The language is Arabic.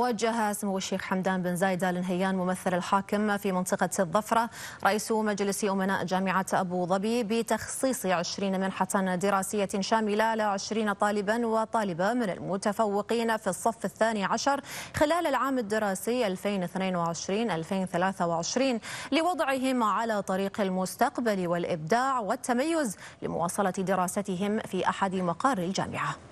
وجه سمو الشيخ حمدان بن زايد ال نهيان ممثل الحاكم في منطقة الظفرة رئيس مجلس أمناء جامعة أبو ظبي بتخصيص 20 منحة دراسية شاملة ل 20 طالبا وطالبة من المتفوقين في الصف الثاني عشر خلال العام الدراسي 2022-2023 لوضعهم على طريق المستقبل والإبداع والتميز لمواصلة دراستهم في أحد مقار الجامعة